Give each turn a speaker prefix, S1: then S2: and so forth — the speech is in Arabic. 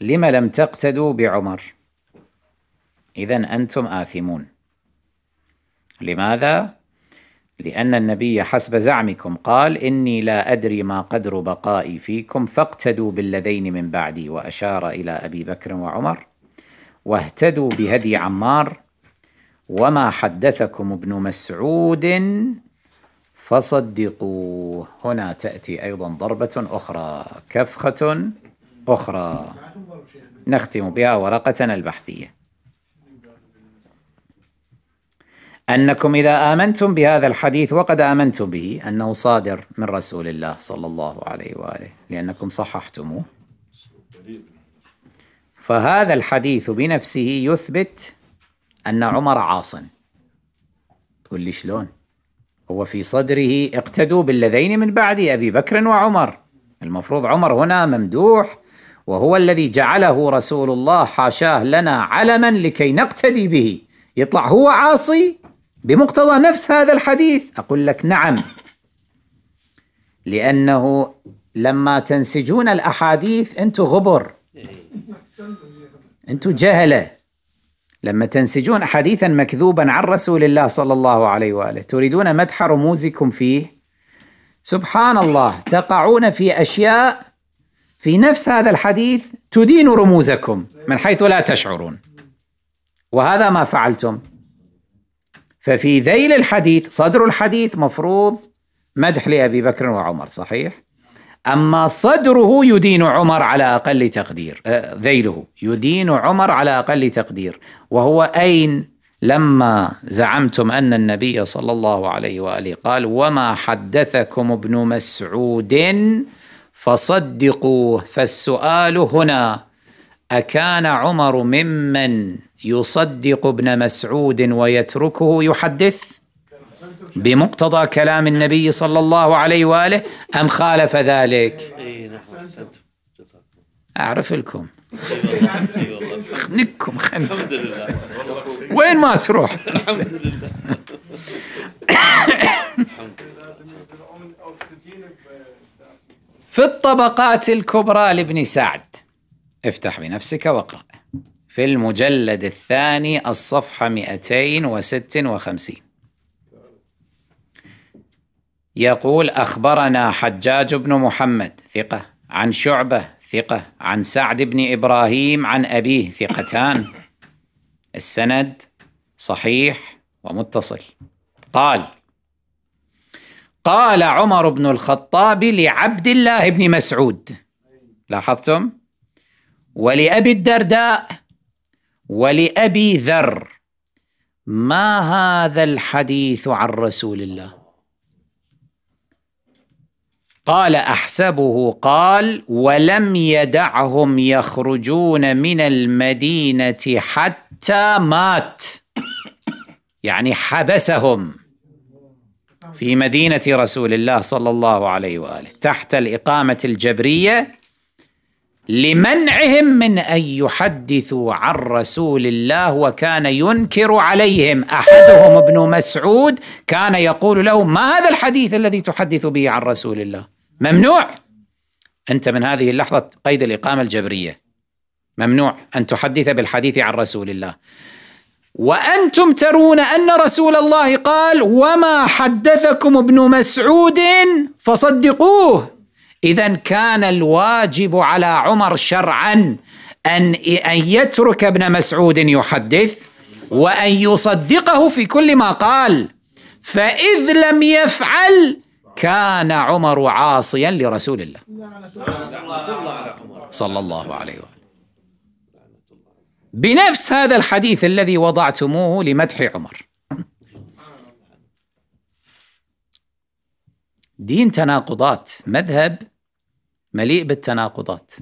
S1: لم لم تقتدوا بعمر إذا أنتم آثمون لماذا؟ لأن النبي حسب زعمكم قال إني لا أدري ما قدر بقائي فيكم فاقتدوا بالذين من بعدي وأشار إلى أبي بكر وعمر واهتدوا بهدي عمار وما حدثكم ابن مسعود فصدقوه هنا تأتي أيضا ضربة أخرى كفخة أخرى نختم بها ورقتنا البحثية أنكم إذا آمنتم بهذا الحديث وقد آمنتم به أنه صادر من رسول الله صلى الله عليه وآله لأنكم صححتموه فهذا الحديث بنفسه يثبت أن عمر عاص تقول لي شلون هو في صدره اقتدوا بالذين من بعد أبي بكر وعمر المفروض عمر هنا ممدوح وهو الذي جعله رسول الله حاشاه لنا علما لكي نقتدي به يطلع هو عاصي بمقتضى نفس هذا الحديث اقول لك نعم لانه لما تنسجون الاحاديث انتم غبر انتم جهله لما تنسجون حديثا مكذوبا عن رسول الله صلى الله عليه واله تريدون مدح رموزكم فيه سبحان الله تقعون في اشياء في نفس هذا الحديث تدين رموزكم من حيث لا تشعرون وهذا ما فعلتم ففي ذيل الحديث صدر الحديث مفروض مدح لأبي بكر وعمر صحيح أما صدره يدين عمر على أقل تقدير آه، ذيله يدين عمر على أقل تقدير وهو أين لما زعمتم أن النبي صلى الله عليه وآله قال وما حدثكم ابن مسعود فصدقوه فالسؤال هنا اكان عمر ممن يصدق ابن مسعود ويتركه يحدث بمقتضى كلام النبي صلى الله عليه واله ام خالف ذلك اعرف لكم نكم خنكم وين ما تروح الحمد لله في الطبقات الكبرى لابن سعد افتح بنفسك واقرأ في المجلد الثاني الصفحة 256 يقول أخبرنا حجاج بن محمد ثقة عن شعبة ثقة عن سعد بن إبراهيم عن أبيه ثقتان السند صحيح ومتصل قال قال عمر بن الخطاب لعبد الله بن مسعود لاحظتم ولأبي الدرداء ولأبي ذر ما هذا الحديث عن رسول الله قال احسبه قال ولم يدعهم يخرجون من المدينه حتى مات يعني حبسهم في مدينه رسول الله صلى الله عليه واله تحت الاقامه الجبريه لمنعهم من ان يحدثوا عن رسول الله وكان ينكر عليهم احدهم ابن مسعود كان يقول له ما هذا الحديث الذي تحدث به عن رسول الله ممنوع انت من هذه اللحظه قيد الاقامه الجبريه ممنوع ان تحدث بالحديث عن رسول الله وانتم ترون ان رسول الله قال وما حدثكم ابن مسعود فصدقوه اذا كان الواجب على عمر شرعا ان ان يترك ابن مسعود يحدث وان يصدقه في كل ما قال فاذ لم يفعل كان عمر عاصيا لرسول الله صلى الله عليه وسلم بنفس هذا الحديث الذي وضعتموه لمدح عمر دين تناقضات مذهب مليء بالتناقضات